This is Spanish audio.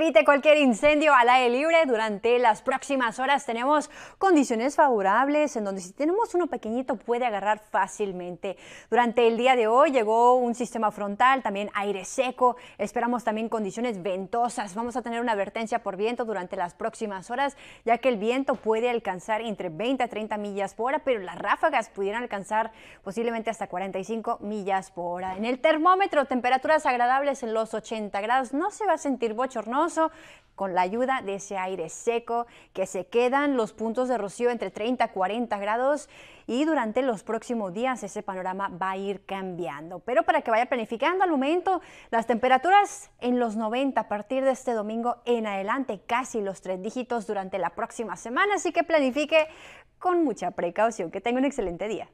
evite cualquier incendio al aire libre. Durante las próximas horas tenemos condiciones favorables en donde si tenemos uno pequeñito puede agarrar fácilmente. Durante el día de hoy llegó un sistema frontal, también aire seco. Esperamos también condiciones ventosas. Vamos a tener una advertencia por viento durante las próximas horas, ya que el viento puede alcanzar entre 20 a 30 millas por hora, pero las ráfagas pudieran alcanzar posiblemente hasta 45 millas por hora. En el termómetro, temperaturas agradables en los 80 grados. No se va a sentir bochorno con la ayuda de ese aire seco que se quedan los puntos de rocío entre 30 a 40 grados y durante los próximos días ese panorama va a ir cambiando. Pero para que vaya planificando al momento, las temperaturas en los 90 a partir de este domingo en adelante, casi los tres dígitos durante la próxima semana, así que planifique con mucha precaución. Que tenga un excelente día.